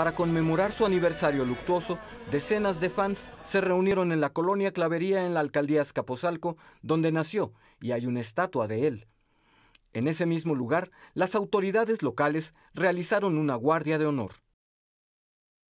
Para conmemorar su aniversario luctuoso, decenas de fans se reunieron en la colonia Clavería en la alcaldía Escapozalco, donde nació, y hay una estatua de él. En ese mismo lugar, las autoridades locales realizaron una guardia de honor.